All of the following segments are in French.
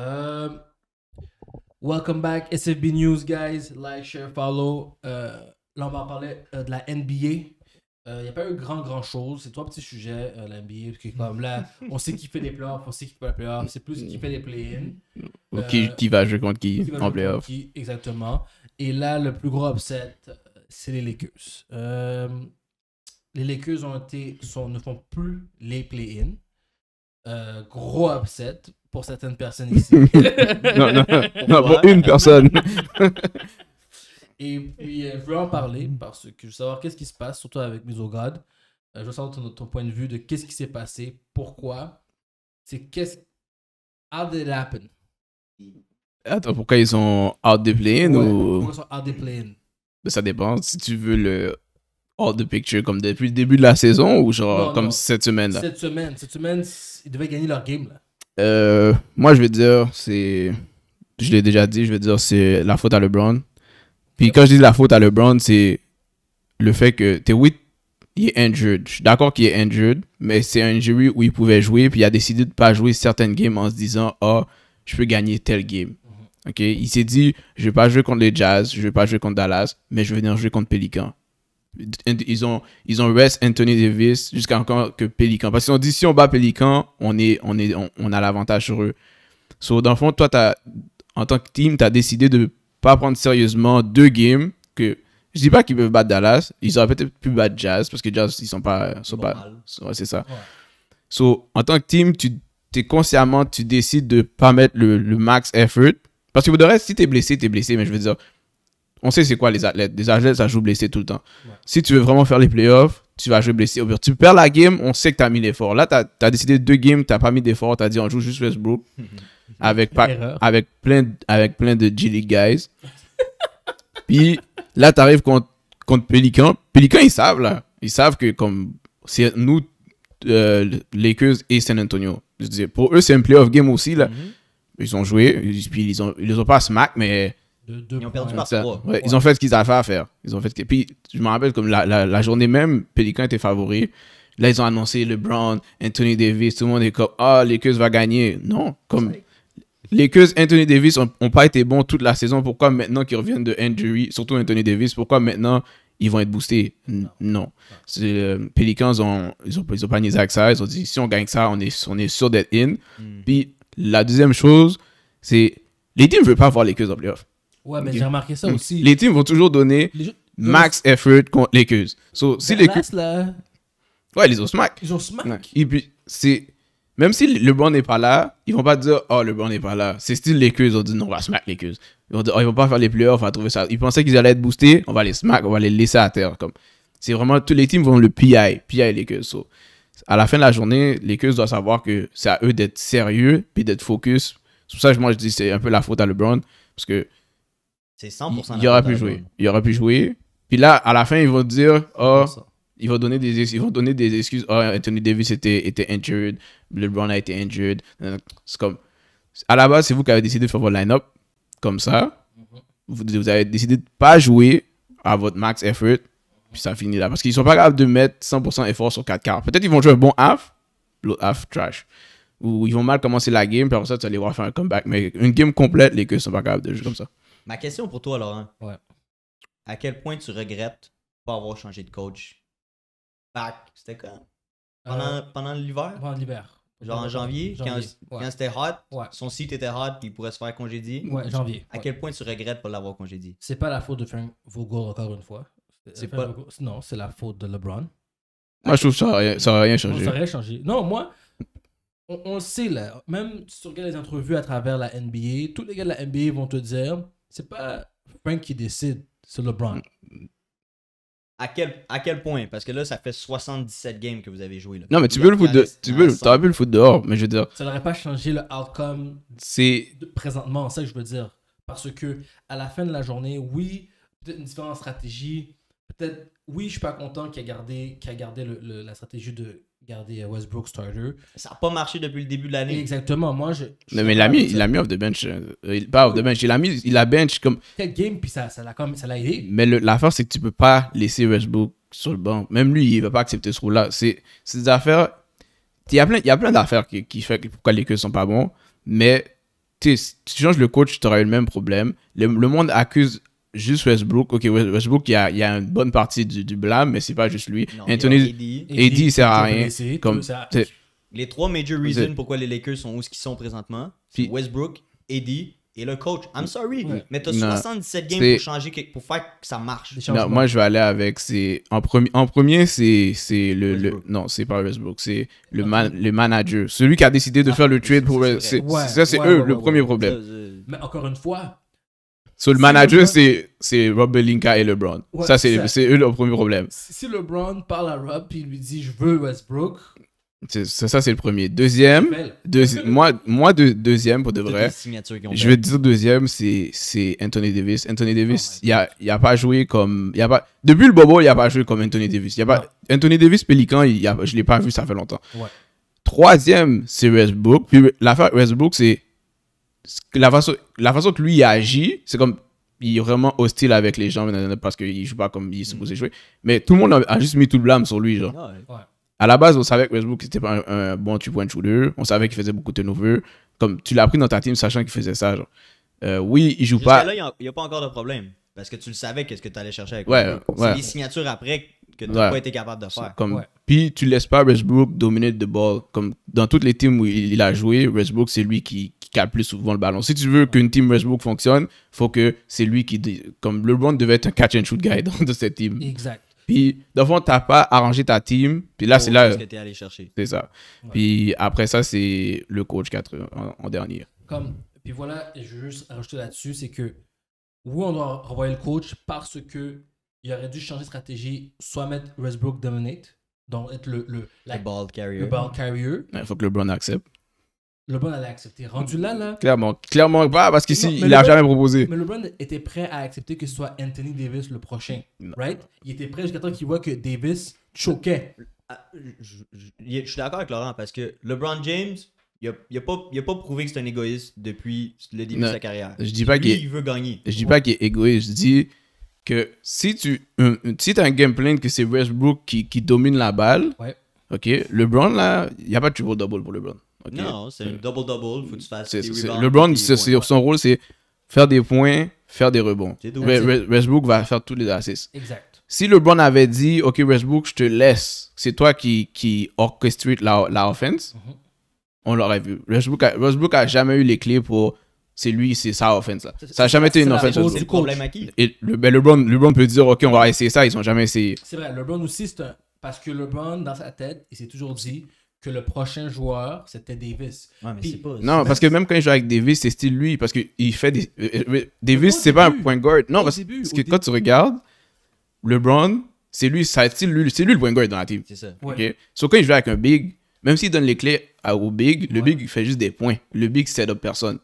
Um, welcome back, SFB News, guys. Like, share, follow. Euh, là, on va parler euh, de la NBA. Il euh, n'y a pas eu grand grand chose. C'est trois petits sujets, la NBA. Parce que, comme là, on sait qui fait des playoffs, on sait qui fait la playoffs, C'est plus qui fait les play ins Ou qui, va jouer contre qui, en playoffs, exactement. Et là, le plus gros upset, c'est les Lakers. les Lakers ont été, sont, ne font plus les play ins gros upset pour certaines personnes ici. non, non, non pour une personne. Et puis, euh, je veux en parler parce que je veux savoir qu'est-ce qui se passe, surtout avec Misograd. Euh, je veux savoir ton, point de vue de qu'est-ce qui s'est passé, pourquoi, c'est qu'est-ce. How did it happen? Attends, pourquoi ils ont out the plane ou. Pourquoi ils sont out the plane? Ben, ça dépend si tu veux le out the picture comme depuis le début de la saison ou genre comme cette semaine là. Cette semaine, cette semaine, ils devaient gagner leur game là. Euh, moi, je vais dire, c'est. Je l'ai déjà dit, je vais dire, c'est la faute à LeBron. Puis quand je dis la faute à LeBron, c'est le fait que Tewit il est injured. Je suis d'accord qu'il est injured, mais c'est un injury où il pouvait jouer, puis il a décidé de ne pas jouer certaines games en se disant, oh, je peux gagner tel game. Mhm. ok Il s'est dit, je ne vais pas jouer contre les Jazz, je ne vais pas jouer contre Dallas, mais je vais venir jouer contre Pelican ils ont, ils ont Anthony Davis, jusqu'à encore que Pelican. Parce qu'on dit, si on bat Pelican on, est, on, est, on, a l'avantage sur eux. So, dans le fond, toi, as, en tant que team, tu as décidé de pas prendre sérieusement deux games que je dis pas qu'ils peuvent battre Dallas, ils auraient peut-être pu battre Jazz parce que Jazz ils sont pas sont pas c'est ça. en tant que team, tu t'es consciemment tu décides de pas mettre le, max effort parce que vous de si tu es blessé, tu es blessé mais je veux dire on sait c'est quoi les athlètes. Les athlètes, ça joue blessé tout le temps. Si tu veux vraiment faire les playoffs, tu vas jouer blessé. Tu perds la game, on sait que tu as mis l'effort. Là, tu as, décidé deux games, tu pas mis d'effort. Tu as dit on joue juste Westbrook mhm. avec, avec, plein, avec plein de G-League guys. Puis là, tu arrives contre, contre Pelican. Pelican, ils savent là. Ils savent que comme c'est nous, euh, Lakers et San Antonio. Je disais pour eux, c'est un playoff game aussi là. Mhm. Ils ont joué, puis ils ont, ils ont pas smack, mais ils ont perdu par ils ont fait ce qu'ils avaient à faire. Ils ont fait Puis, je me rappelle, comme la, journée même, Pelican était favori. Là, ils ont annoncé LeBron, Anthony Davis. Tout le monde est comme, ah, les va gagner. Non, comme. Lakers, Anthony Davis n'ont pas été bons toute la saison. Pourquoi maintenant qu'ils reviennent de injury, surtout Anthony Davis, pourquoi maintenant ils vont être boostés Non. Les euh, Pelicans, ont, ils n'ont ont pas niaisé avec ça. Ils ont dit si on gagne ça, on est, on est sûr d'être in. Hmm. Puis la deuxième chose, c'est les teams ne veulent pas voir les Lakers en playoff. Ouais, mais j'ai remarqué ça hmm. aussi. Les teams vont toujours donner max effort contre les queues So, si les queues Ouais, ils ont smack. Ils ont smack. Et puis, c'est... Même si le LeBron n'est pas là, ils vont pas dire « Oh, le LeBron n'est pas là. » C'est style les queues Ils ont dit « Non, on va smack les queues Ils vont oh, ils vont pas faire les playoffs, on va trouver ça. » Ils pensaient qu'ils allaient être boostés. On va les smack, on va les laisser à terre. Comme... C'est vraiment... Tous les teams vont le PI. PI les queues So, à la fin de la journée, les queues doivent savoir que c'est à eux d'être sérieux puis d'être focus. C'est pour ça que moi, je dis c'est un peu la faute à LeBron. Parce que c'est 100% Il, il aurait pu jouer. Il aurait pu jouer. Puis là, à la fin, ils vont dire Oh, ils vont donner des, ils vont donner des excuses. Oh, Anthony Davis était, était injured. LeBron a été injured. C'est comme. À la base, c'est vous qui avez décidé de faire votre line-up comme ça. Mm-hmm. Vous, avez décidé de pas jouer à votre max effort. Puis ça finit là. Parce qu'ils sont pas capables de mettre 100% effort sur 4 quarts. Peut-être ils vont jouer un bon half, l'autre half trash. Ou ils vont mal commencer la game, puis après ça, tu vas les voir faire un comeback. Mais une game complète, les queues sont pas capables de jouer comme ça. Ma question pour toi, Laurent. Ouais. À quel point tu regrettes pas avoir changé de coach Back, c'était quand Pendant, euh, pendant l'hiver Pendant l'hiver. Genre en janvier, quand, c'était hot, son site était hot, il pourrait se faire congédier. Ouais, janvier. À quel point tu regrettes pas l'avoir congédié C'est pas la faute de Frank Vogel encore une fois. C'est pas... non, c'est la faute de LeBron. Moi, je trouve que ça ça rien changé. Ça aurait rien changé. Non, moi, on, on, sait là, même si tu regardes les entrevues à travers la NBA, tous les gars de la NBA vont te dire c'est pas Frank qui décide, sur LeBron. À quel, à quel point Parce que là, ça fait 77 games que vous avez joué. Là. Non, mais tu veux le pu le foot dehors, mais je veux Ça n'aurait pas changé le outcome c'est... présentement, c'est ça que je veux dire. Parce que à la fin de la journée, oui, peut-être une différente stratégie. Peut-être, oui, je suis pas content qu'il a gardé, qu'il a gardé la stratégie de garder euh, Westbrook starter. Ça n'a pas marché depuis le début de l'année. Exactement. Moi, je. mais il a, mis, il a mis off the bench. Euh, pas off the bench. Il a mis, il a bench comme. Quel game, puis ça l'a aidé. Mais l'affaire, c'est que tu peux pas laisser Westbrook sur le banc. Même lui, il va pas accepter ce rôle-là. C'est des affaires. Il y a plein, d'affaires qui, qui que pourquoi les queues sont pas bons. Mais si tu changes le coach, tu auras eu le même problème. le monde accuse juste Westbrook. Ok, Westbrook, il y a, une bonne partie du, blâme, mais c'est pas juste lui. Anthony, Eddie, il sert à rien. les trois major reasons pourquoi les Lakers sont où ce qu'ils sont présentement, c'est Westbrook, Eddie et le coach. I'm sorry, mais mais t'as 77 games pour changer, pour faire que ça marche. moi je vais aller avec c'est en premier, en premier c'est le, non c'est pas Westbrook, c'est le le manager, celui qui a décidé de ah, faire le trade pour c'est ça c'est eux le premier problème. Mais encore une fois, So, le manager, c'est, c'est Rob Belinka et LeBron. ça, c'est, eux le premier problème. Si LeBron parle à Rob et lui dit Je veux Westbrook. ça, c'est le premier. Deuxième, moi, moi deuxième, pour de vrai. Je vais dire deuxième, c'est, c'est Anthony Davis. Anthony Davis, oh il n'a y a pas joué comme. Y a pas, depuis le Bobo, il n'a pas joué comme Anthony Davis. Y a pas, Anthony Davis, Pelican, il a, je ne l'ai pas vu, ça fait longtemps. Troisième, c'est Westbrook. Puis l'affaire Westbrook, c'est la façon, la façon que lui agit, c'est comme il est vraiment hostile avec les gens parce qu'il joue pas comme il se supposé mhm. jouer. Mais tout le monde a, juste mis tout le blâme sur lui. Genre. À la base, on savait que Westbrook c'était pas un, bon two point shooter. On savait qu'il faisait beaucoup de nouveaux Comme tu l'as pris dans ta team, sachant qu'il faisait ça. Euh, oui, il joue pas. il n'y a, pas encore de problème. Parce que tu le savais qu'est-ce que tu allais chercher avec lui. C'est les signatures après que tu n'as pas été capable de faire. Puis tu laisses pas Westbrook dominer de ball. Comme dans toutes les teams où il, il a joué, Westbrook, c'est lui qui, le plus souvent le ballon. Si tu veux qu'une team Westbrook fonctionne, faut que c'est lui qui. Comme LeBron devait être un catch and shoot guy dans, de cette team. Exact. Puis, dans le fond, t'as pas arrangé ta team. Puis là, c'est là. que es allé chercher. C'est ça. Puis après ça, c'est le coach 4 en, dernier. Comme, puis voilà, je veux juste rajouter là-dessus, c'est que oui, on doit renvoyer le coach parce que il aurait dû changer de stratégie, soit mettre Westbrook dominate, donc être le, le, ball carrier. Le ball carrier. Il faut que LeBron accepte. LeBron allait accepter. Rendu là, là. Clairement, clairement pas, parce qu'ici, il n'a jamais proposé. Mais LeBron était prêt à accepter que ce soit Anthony Davis le prochain. Right? Il était prêt jusqu'à temps qu'il voit que Davis choquait. Ah, je, suis d'accord avec Laurent, parce que LeBron James, il n'a a pas, pas prouvé que c'est un égoïste depuis le début de sa carrière. Je dis pas qu'il veut gagner. Je dis pas qu'il est égoïste. Je dis que si tu as un game plan que c'est Westbrook qui, domine la balle, ok, LeBron, là, il n'y a pas de triple-double pour LeBron. Non, c'est un euh, double-double. Faut que tu fasses des LeBron, son rôle, c'est faire des points, faire des rebonds. Westbrook va faire tous les assists. Exact. Si LeBron avait dit, OK, Westbrook, je te laisse, c'est toi qui, qui orchestrate la, offense, mhm. on l'aurait vu. Westbrook a, jamais eu les clés pour c'est lui, c'est sa offense. Là. Ça n'a jamais été une offense. C'est le problème à qui LeBron, LeBron peut dire, OK, on va essayer ça, ils n'ont jamais essayé. C'est vrai, LeBron aussi, c'est parce que LeBron, dans sa tête, il s'est toujours dit, que le prochain joueur, c'était Davis. mais pas, non, parce que même quand il joue avec Davis, c'est style lui, parce qu'il fait des... Euh, euh, Davis, c'est pas un point guard. Non, parce, que quand tu regardes, LeBron, c'est lui, c'est lui, le point guard dans la team. C'est ça. quand il joue avec un big, même s'il donne les clés au big, le big, il fait juste des points. Le big, c'est up personne.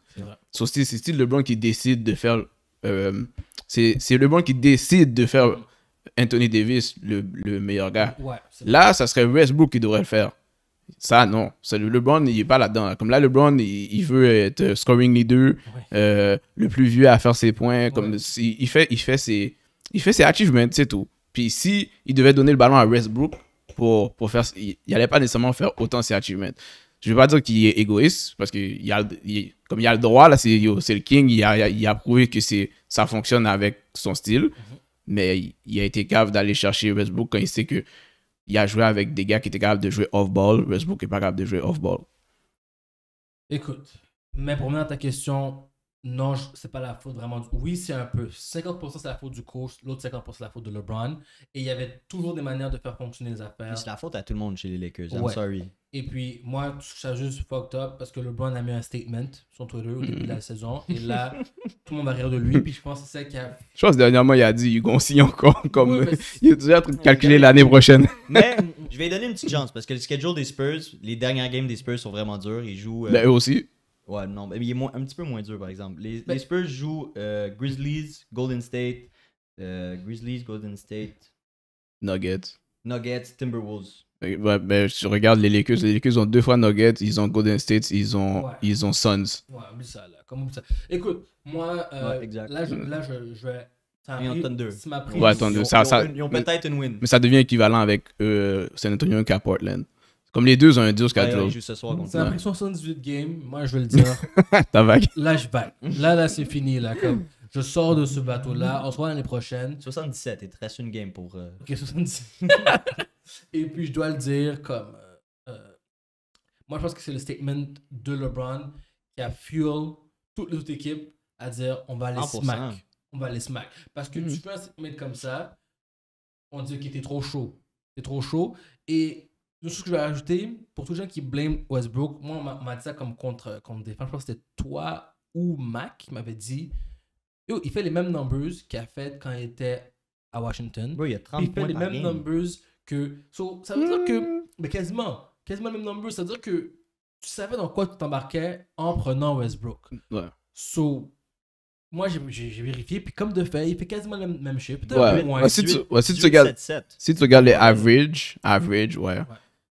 So, c'est style LeBron qui décide de faire... Euh, c'est c'est LeBron qui décide de faire Anthony Davis le, le meilleur gars. Là, ça serait Westbrook qui devrait le faire. Ça, non. LeBron, il n'est pas là-dedans. Comme là, LeBron, il, veut être scoring leader, euh, le plus vieux à faire ses points. Comme il, fait, il, fait ses, il fait ses achievements, c'est tout. Puis si il devait donner le ballon à Westbrook pour, pour faire. Il n'allait pas nécessairement faire autant ses achievements. Je ne veux pas dire qu'il est égoïste, parce que il a, comme il a le droit, là, c'est le king, il a, il a prouvé que ça fonctionne avec son style. Mhm. Mais il, a été cave d'aller chercher Westbrook quand il sait que il a joué avec des gars qui étaient capables de jouer off-ball. Westbrook n'est pas capable de jouer off-ball. Écoute, mais pour moi, à ta question, non, c'est pas la faute vraiment. Du... Oui, c'est un peu. 50% c'est la faute du coach, l'autre 50% c'est la faute de LeBron. Et il y avait toujours des manières de faire fonctionner les affaires. C'est la faute à tout le monde chez les Lakers. I'm sorry. Et puis, moi, ça juste fucked up parce que LeBron a mis un statement sur Twitter au début de la saison. Et là, tout le monde va rire de lui. Puis je pense que c'est ça qui a. Je pense que dernièrement, il a dit signe encore, comme. il est déjà en train de calculer l'année prochaine. Mais je vais lui donner une petite chance parce que le schedule des Spurs, les dernières games des Spurs sont vraiment durs. Ils jouent. Ben, euh, eux aussi. Ouais, non, mais il est un petit peu moins dur, par exemple. Les, ben les Spurs jouent euh, Grizzlies, Golden State, euh, Grizzlies, Golden State, Nuggets. Nuggets, Timberwolves. Euh, ouais, ben, je regarde les Lakers. Les Lakers ont deux fois Nuggets, ils ont Golden State, ils ont, ils ont Suns. Ouais, oublie ça, là. Comment ça Écoute, moi, là, je, là, je, je vais. Ils ont Thunder. Ouais, Thunder. Ils ont, ont peut-être une win. Mais ça devient équivalent avec San Antonio qu'à Portland. Comme les deux ont un jusqu'à à l'autre. ce soir. 78 games, moi je vais le dire. T'as vague. Là, je Là, là, c'est fini. Là, comme je sors de ce bateau-là. On se voit l'année prochaine. 77, il te une game pour. Euh, ok, 77. Et puis, je dois le dire comme. Euh, euh, moi, je pense que c'est le statement de LeBron qui a fuel toute l'autre équipe à dire on va aller smack. On va aller smack. Parce que tu peux mhm. un comme ça, on dit qu'il était trop chaud. T'es trop chaud. Et ce que je vais ajouter, pour tous les gens qui blâment Westbrook, moi, on m'a dit ça comme contre, contre défense. Je pense que c'était toi ou Mac qui m'avait dit Yo, il fait les mêmes numbers qu'il a fait quand il était à Washington. il, fait les mêmes numbers que. ça veut dire que. Hmm. Mais quasiment. Quasiment les mêmes numbers. Ça veut dire que tu savais dans quoi tu t'embarquais en prenant Westbrook. Ouais. So, moi, j'ai vérifié, puis comme de fait, il fait quasiment le même chiffre. Ouais. ouais. si, tu, si, tu regardes, si tu regardes les average, average, ouais.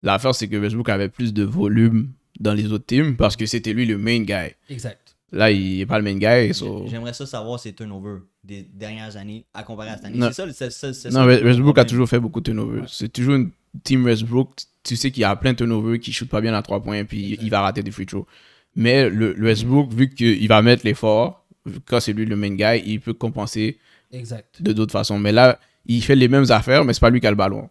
L'affaire, c'est que Westbrook avait plus de volume dans les autres teams parce que c'était lui le main guy. Exact. Là, il n'est pas le main guy. J'aimerais ça savoir ses turnovers des dernières années à comparer à cette année. C'est ça, Non, Westbrook a toujours fait beaucoup de turnovers. C'est toujours une team Westbrook. Tu sais qu'il y a plein de turnovers qui ne shootent pas bien à trois points puis il va rater des free throws. Mais le, Westbrook, vu qu'il va mettre l'effort, quand c'est lui le main guy, il peut compenser exact. de d'autres façons. Mais là, il fait les mêmes affaires, mais c'est pas lui qui a le ballon.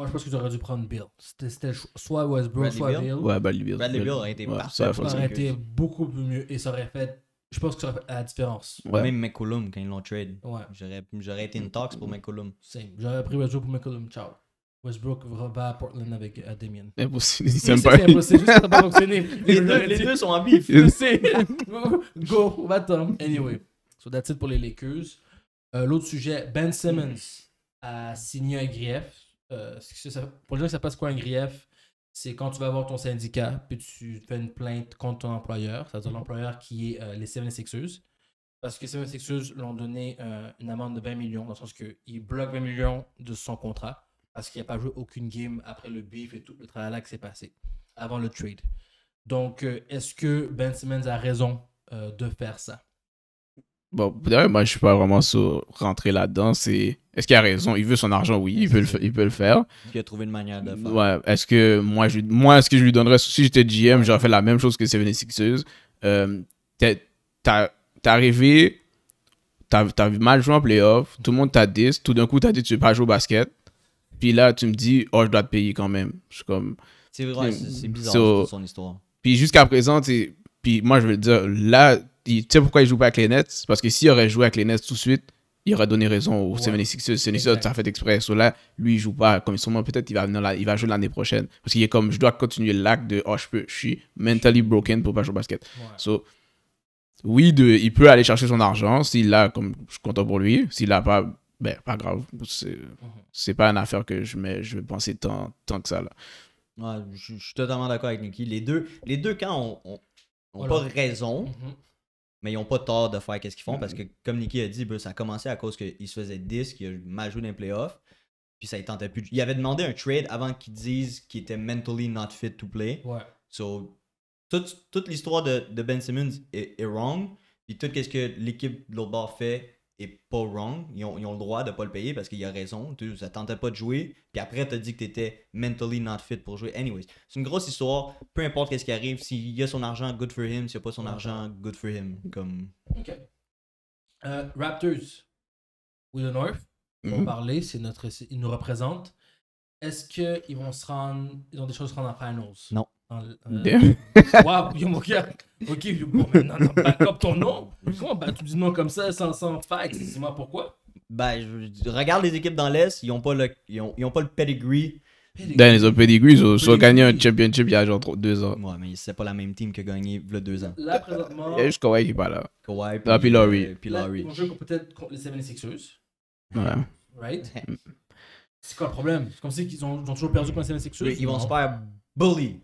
Moi, je pense que tu aurais dû prendre Bill. C'était soit Westbrook, soit Bill. Ouais, Bradley Bill. Bradley Bill aurait été parfait. Ça, aurait été beaucoup mieux et ça aurait fait. Je pense que ça aurait fait la différence. Ouais. Même McCollum, quand ils l'ont trade. Ouais. J'aurais été une tox pour McCollum. J'aurais pris Westbrook pour McCollum. Ciao. Westbrook va à Portland avec euh, Damien. Impossible. C'est impossible. C'est juste que ça pas fonctionné. les, deux, sont en bif. Je Go, va-t'en. Anyway. So that's it pour les Lakers. Euh, l'autre sujet, Ben Simmons a signé un grief euh, ça, pour dire que ça passe quoi un grief, c'est quand tu vas voir ton syndicat, puis tu fais une plainte contre ton employeur, c'est-à-dire mhm. l'employeur qui est euh, les Seven Sixers, parce que Seven Sixers l'ont donné euh, une amende de 20 millions, dans le sens qu'il bloque 20 millions de son contrat, parce qu'il n'a pas joué aucune game après le beef et tout le là qui s'est passé, avant le trade. Donc, est-ce que Ben Simmons a raison de faire ça? Bon, d'ailleurs, moi, je suis pas vraiment sur rentrer là-dedans. C'est est-ce qu'il a raison Il veut son argent, oui, il peut le, il peut le faire. Il a trouvé une manière de faire. Ouais, est-ce que moi, je, moi, est-ce que je lui donnerais, si j'étais GM, j'aurais fait la même chose que Seven ers Euh, t'es arrivé, t'as mal joué en playoff, tout le monde t'a dit, tout d'un coup, t'as dit tu veux pas jouer au basket. Puis là, tu me dis, oh, je dois te payer quand même. Je suis comme. C'est vrai, hmm. c'est bizarre son histoire. Puis jusqu'à présent, puis moi, je veux dire, là, tu sais pourquoi il joue pas avec les Nets Parce que s'il aurait joué avec les Nets tout de suite, il aurait donné raison aux ouais. 76ers. ça fait exprès. Cela lui, il joue pas. Comme sûrement, peut-être, il va il va jouer l'année prochaine. Parce qu'il est comme, je dois continuer l'acte de, oh, je suis mentally broken pour pas jouer au basket. So, oui, de, il peut aller chercher son argent. S'il l'a, comme, je suis content pour lui. S'il l'a pas, ben, pas grave. Mhm. C'est pas une affaire que je, mets, je vais penser tant, que ça, là. je, suis totalement d'accord avec Nicky. Les deux, les deux camps ont, pas raison. Mhm mais ils n'ont pas tort de faire quest ce qu'ils font parce que, comme Nikki a dit, ça a commencé à cause qu'il se faisait 10, qu'il a mal joué dans les playoffs. Puis ça, ils tentait plus. Il avait demandé un trade avant qu'ils disent qu'il était mentally not fit to play. Ouais. So, toute, l'histoire de, de, Ben Simmons est, est wrong. Puis tout ce que l'équipe de l'autre fait et pas wrong. Ils ont, le droit de pas le payer parce qu'il a raison. Tu ça tentait pas de jouer. Puis après, t'as dit que étais « mentally not fit pour jouer. Anyways, c'est une grosse histoire. Peu importe qu'est-ce qui arrive, s'il a son argent, good for him. S'il a pas son argent, good for him. Comme. Euh, Raptors, ou the North, mhm. parler, c'est notre, ils nous représentent. Est-ce qu'ils vont se rendre, ils ont des choses à se rendre en finals? Non. Euh, Waouh, mon gars. Ok, yo, bon, maintenant, non, ton nom. Comment bah, tu dis non comme ça, sans, sans fax Dis-moi pourquoi. Ben, je, regarde les équipes dans l'Est, ils n'ont pas le, ils ont, pas le pedigree. Dans ils ont pedigree, ils ont, gagné un championship il y a genre deux ans. Ouais, mais c'est pas la même team que gagné il y a deux ans. Là, présentement. Il y a juste Kawhi qui est pas là. Kawhi, puis, ah, puis Laurie. puis Laurie. On joue peut-être contre les 76ers. Ouais. Right? C'est quoi le problème? C'est comme si ils ont, toujours perdu contre les 76ers. ils vont se faire bully.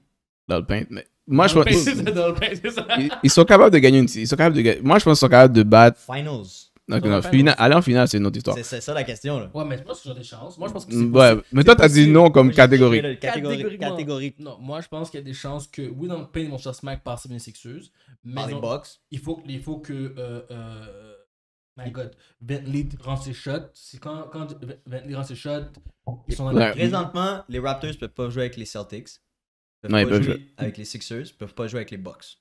Dans Mais moi, je pense. Ils, sont capables de gagner une. Ils sont capables de, moi, je pense qu'ils sont capables de battre. Finals. non, aller en finale, c'est une autre histoire. C'est ça la question. Ouais, mais je pense qu'ils j'ai des chances. Moi, je pense que c'est Ouais, mais toi, t'as dit non comme catégorie. Catégorie. catégorie. Non, moi, je pense qu'il y a des chances que, oui, dans le pain, ils vont smack par bien Sixers. Mais par les box. Il faut, il faut que. Euh, euh, my God, Bentley rend ses shots. C'est quand, quand Bentley rend ses shots, ils sont dans ouais. Présentement, les Raptors ne peuvent pas jouer avec les Celtics non, ils peuvent jouer, avec les Sixers, ils peuvent pas jouer avec les Bucks.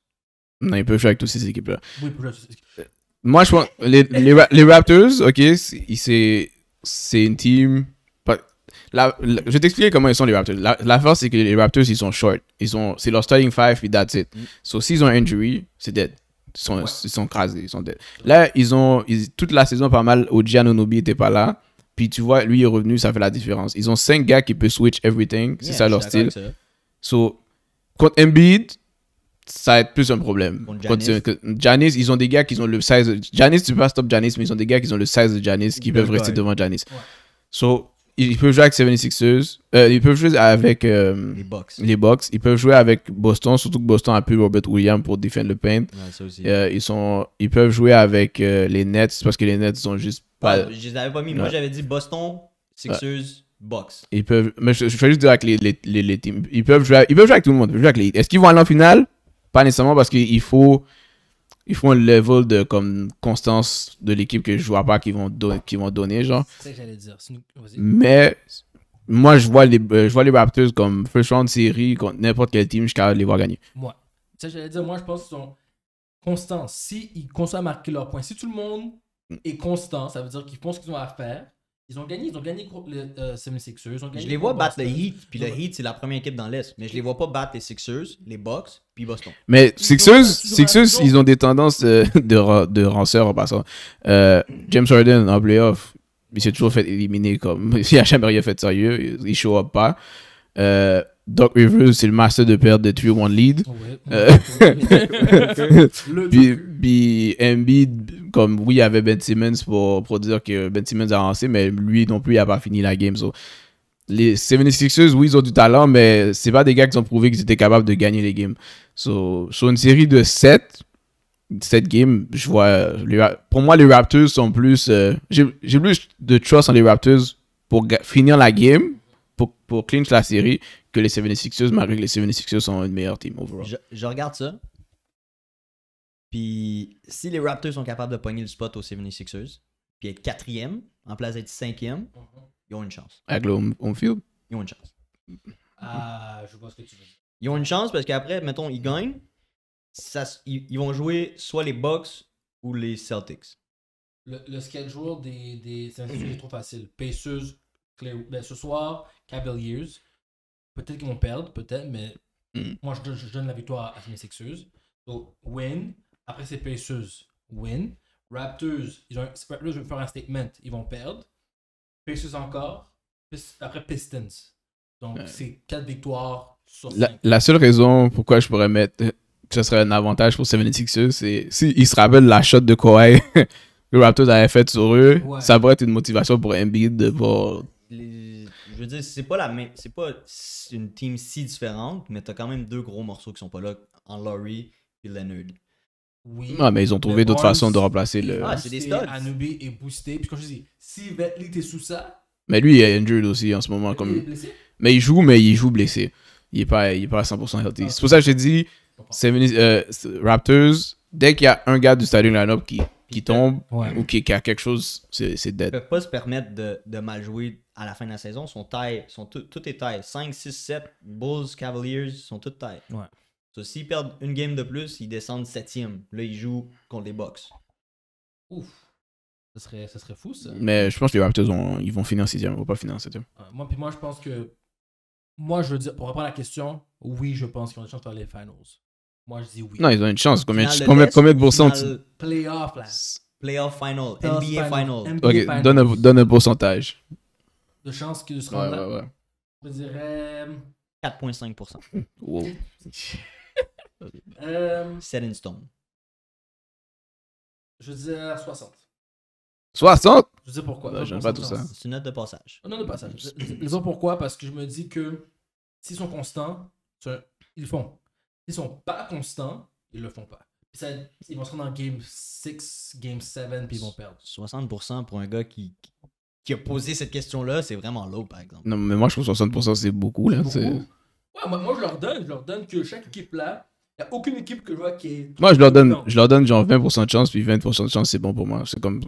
Non, ils peuvent jouer avec toutes ces équipes-là. Euh, moi, je pense. Les, les, Raptors, ok, c'est une team. La, je vais t'expliquer comment ils sont les Raptors. La, la force, c'est que les Raptors, ils sont short. c'est leur starting five, et that's it. Donc, mm. s'ils ont injury, c'est dead. Ils sont, ils sont crasés, ils sont dead. Là, ils ont, toute la saison, pas mal, Oji Nobi n'était pas là. Puis tu vois, lui est revenu, ça fait la différence. Ils ont cinq gars qui peuvent switch everything. C'est ça leur style. So, contre Embiid, ça va être plus un problème. Janice. Contre Janis, ils ont des gars qui ont le size. Janis, tu peux pas stop Janis, mais ils ont des gars qui ont le size de Janis qui peuvent rester devant Janis. donc So, ils peuvent jouer avec 76ers. Euh, ils peuvent jouer avec euh, les, box. les Ils peuvent jouer avec Boston, surtout que Boston a plus Robert Williams pour défendre le paint. Euh, ils, sont, ils peuvent jouer avec les Nets parce que les Nets sont juste pas. je les avais pas mis. Moi, j'avais dit Boston, Sixers. Bucks. Ils peuvent. Mais je, je juste dire avec les, les, teams. Ils peuvent, jouer, ils jouer avec tout le monde. Est-ce qu'ils vont aller en finale Pas nécessairement parce qu'il faut. Il faut un level de comme, constance de l'équipe que je vois pas qu'ils vont, qui vont donner. genre. C'est ce que j'allais dire. Mais moi, je vois, les, euh, je vois les Raptors comme first round série contre n'importe quel team jusqu'à les voir gagner. Moi. que j'allais dire, moi, je pense qu'ils sont constants. S'ils si continuent à marquer leurs points, si tout le monde mm. est constant, ça veut dire qu'ils font qu'ils ont à faire ils ont gagné, ils ont gagné euh, les euh, je les vois battre le Heat, puis le Heat, c'est la première équipe dans l'Est. Mais je les vois pas battre les Sixers, les Bucks, puis Boston. Mais Sixers, Sixers ils ont des tendances euh, de, de, en passant. Euh, James Harden en playoff, il s'est toujours fait éliminer comme. Il n'a jamais rien fait de sérieux, il show up pas. Euh, Doc Rivers, c'est le master de perdre de 3-1 lead. Euh, puis, puis, Embiid, comme oui, il y avait Ben Simmons pour, pour, dire que Ben Simmons a avancé, mais lui non plus, il n'a pas fini la game. So. Les 76ers, oui, ils ont du talent, mais c'est pas des gars qui ont prouvé qu'ils étaient capables de gagner les games. So, sur une série de 7, cette games, je vois. pour moi, les Raptors sont plus. Euh, j'ai plus de trust en les Raptors pour finir la game, pour, pour clinch la série, que les 76ers, malgré que les 76ers sont une meilleure team overall. Je, regarde ça. Puis si les Raptors sont capables de pogner le spot aux 76ers, puis être quatrième, en place d'être cinquième, mhm. ils ont une chance. Avec le home, field? Ils ont une chance. Ah, euh, je pense que tu veux Ils ont une chance parce qu'après, mettons, ils gagnent. Ça, ils, vont jouer soit les Bucks ou les Celtics. Le, schedule des, des c'est trop facile. Pacers, ben, ce soir, Cavaliers. Peut-être qu'ils vont perdre, peut-être, mais hmm. moi, je, donne la victoire à mes sexueuses. Donc, win. Après, c'est Pacers, win. Raptors, ils ont, je vais faire un statement, ils vont perdre. Pacers encore. Après, Pistons. Donc, c'est quatre victoires sur La, seule raison pourquoi je pourrais mettre que ce serait un avantage pour 76ers, c'est s'ils se rappellent la shot de Kawhi que Raptors avait faite sur eux, ça pourrait être une motivation pour Embiid de voir je veux dire, c'est pas la même. C'est pas une team si différente, mais t'as quand même deux gros morceaux qui sont pas là en Laurie et Leonard. Oui. Ah, mais ils ont trouvé d'autres façons de remplacer le. Ah, c'est des studs. Anobi est boosté. Puis quand je dis, si Vettly était sous ça. Mais lui, il est injured aussi en ce moment. comme... Est Mais il joue, mais il joue blessé. Il est pas, il est pas à 100% healthy. Ah, c'est pour ça que j'ai dit, euh, Raptors, dès qu'il y a un gars du starting lineup qui tombe ou qui, a quelque chose, c'est dead. ne pas se permettre de, mal jouer à la fin de la saison. Son taille, sont tout, est taille. 5, 6, 7, Bulls, Cavaliers, sont toutes taille. Ouais. So, S'ils perdent une game de plus, ils descendent septième. Là, ils jouent contre les Bucks. Ouf. Ce serait, ça serait fou, ça. Mais je pense que les Raptors, ont, ils vont finir sixième. Ils vont pas finir septième. moi, puis moi, je pense que... Moi, je veux dire, pour répondre à la question, oui, je pense qu'ils ont des chances les finals. Moi, je dis oui. Non, ils ont une chance. Combien, de combien, de Playoff, là. Playoff final, NBA final. ok, final. Donne, un, donne un pourcentage. De chance qu'ils se rendent là. Ouais, ouais. Je dirais. 4,5%. Wow. Set in stone. Je dirais 60. 60 Je dis pourquoi. J'aime pas tout ça. C'est une note de passage. Une note de passage. Disons pourquoi, parce que je me dis que s'ils sont constants, ils font. S'ils sont pas constants, ils le font pas. ils vont se rendre en game 6, game 7, puis ils vont perdre. 60% pour un gars qui, qui a posé cette question-là, c'est vraiment low, par exemple. Non, mais moi, je trouve 60%, c'est beaucoup, là. Ouais, moi, je leur donne. Je leur donne que chaque équipe là, il n'y a aucune équipe que je vois qui est. Moi, je leur donne, je leur donne genre 20% de chance, puis 20% de chance, c'est bon pour moi. C'est comme.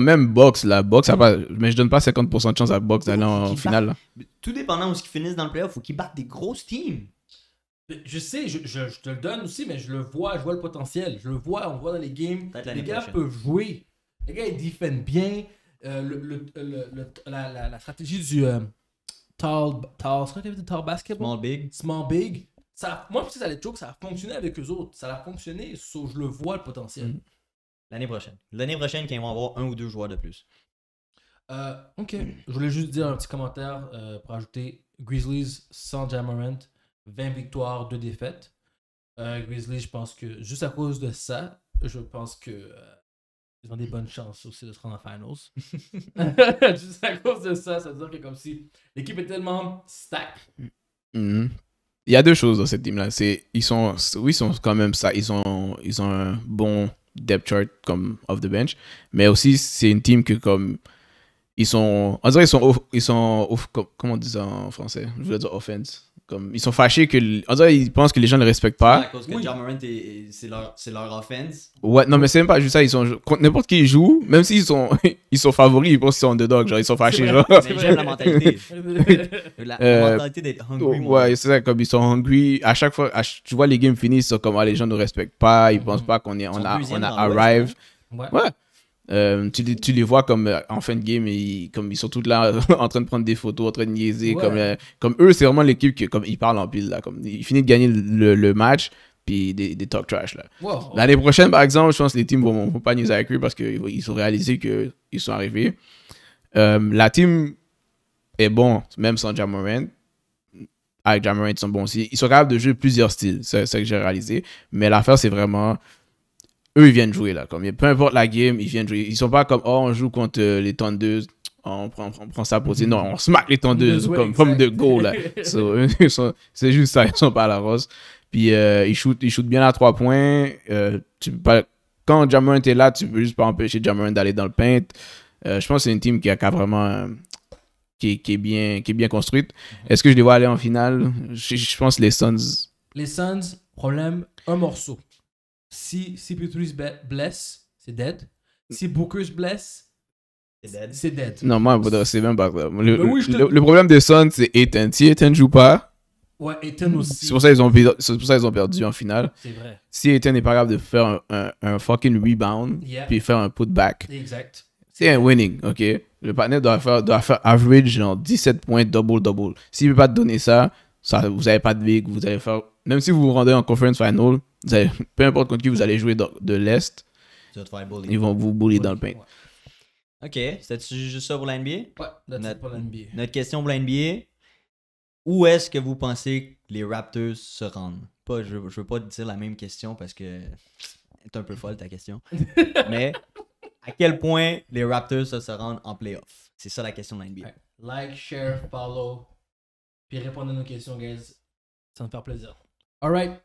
même box, la boxe, mais je donne pas 50% de chance à box d'aller en, finale. Tout dépendant de ce qu'ils finissent dans le playoff, faut qu'ils battent des grosses teams. Je sais, je, te le donne aussi, mais je le vois, je vois le potentiel. Je le vois, on voit dans les games. Les gars peuvent jouer. Les gars, ils défendent bien. Euh, le, le, le, la, stratégie du euh, tall, tall, basketball. Small big. Small big. Ça, moi, je sais, ça allait que ça a fonctionné avec eux autres. Ça a fonctionné, Sauf je le vois le potentiel. Mm-hmm. L'année prochaine. L'année prochaine, qu'ils vont avoir un ou deux joueurs de plus. Euh, ok. Je voulais juste dire un petit commentaire pour ajouter Grizzlies sans Jammerant 20 victoires, 2 défaites. Euh, Grizzly, je pense que juste à cause de ça, je pense qu'ils euh, ont des bonnes chances aussi de se rendre en finals. juste à cause de ça, ça veut dire que comme si l'équipe est tellement stack. Mhm. Il y a deux choses dans cette team là. ils sont oui ils sont quand même ça. Ils ont ils ont un bon depth chart comme off the bench, mais aussi c'est une team que comme ils sont on dirait ils sont ils sont comment on dit ça en français. Je voulais dire offense comme ils sont fâchés que on ils pensent que les gens ne respectent pas. À parce que oui. c'est leur c'est leur offense. Ouais, non mais c'est même pas juste ça, ils sont n'importe qui joue, même s'ils sont ils sont favoris, ils pensent qu'ils sont underdog, genre ils sont fâchés genre. j'aime la mentalité. la, euh, mentalité d'être hungry. Ouais, c'est ça comme ils sont hungry, à chaque fois tu vois les games finissent, comme ah, les gens ne respectent pas, ils mm-hmm. pensent pas qu'on est on a on a arrive. Hein. Ouais. ouais. Euh, tu, les, tu, les vois comme euh, en fin de game, ils, comme ils sont tous là en train de prendre des photos, en train de niaiser. Comme, euh, comme eux, c'est vraiment l'équipe qui comme, ils parlent en pile. Là, comme, ils finissent de gagner le, le match, puis des, des, talk trash. L'année prochaine, par exemple, je pense que les teams vont, vont pas nous avec parce qu'ils ils ont réalisé qu'ils sont arrivés. la team est bon, même sans Jamorant. Avec Jamorant, ils sont bons aussi. Ils sont capables de jouer plusieurs styles, c'est ce que j'ai réalisé. Mais l'affaire, c'est vraiment eux, ils viennent jouer là. Comme, peu importe la game, ils viennent jouer. Ils sont pas comme, oh, on joue contre euh, les tendeuses. Oh, on prend, on prend ça pour... Non, on smack les tendeuses comme, de go, là. c'est juste ça, ils sont pas à la rose. Puis euh, ils, shootent, ils shootent bien à trois points. Euh, tu Quand Jamarin est là, tu peux juste pas empêcher Jamarin d'aller dans le paint. je pense que c'est une team qui a, vraiment... Qui, est bien, qui est bien construite. Mhm. Est-ce que je les vois aller en finale je, je pense les Suns. Les Suns, problème, un morceau si, si Petrus blesse, c'est dead. Mm. Si Booker blesse, c'est dead. dead. Non, moi, c'est même pas grave. Le, problème des Suns, c'est Ethan. Si Ethan joue pas. Ouais, mm. aussi. C'est pour ça qu'ils ont, ils ont perdu en finale. C'est vrai. Si Ethan n'est pas capable de faire un, fucking rebound, puis faire un putback. C'est un winning, ok? Le partner doit faire, average, genre 17 points, double, double. S'il ne peut pas te donner ça, ça vous n'avez pas de big, vous allez faire même si vous vous rendez en conference final, peu importe contre qui vous allez jouer de, l'Est, ils vont vous bouler dans le pain. Ok, cétait juste ça pour l'NBA? Ouais, notre, pour Notre question pour l'NBA, où est-ce que vous pensez que les Raptors se rendent? Pas, je, ne veux pas dire la même question parce que c'est un peu folle ta question. Mais à quel point les Raptors se rendent en playoff? C'est ça la question de l'NBA. Like, share, follow, puis répondez à nos questions, guys. Ça me fait plaisir. All right.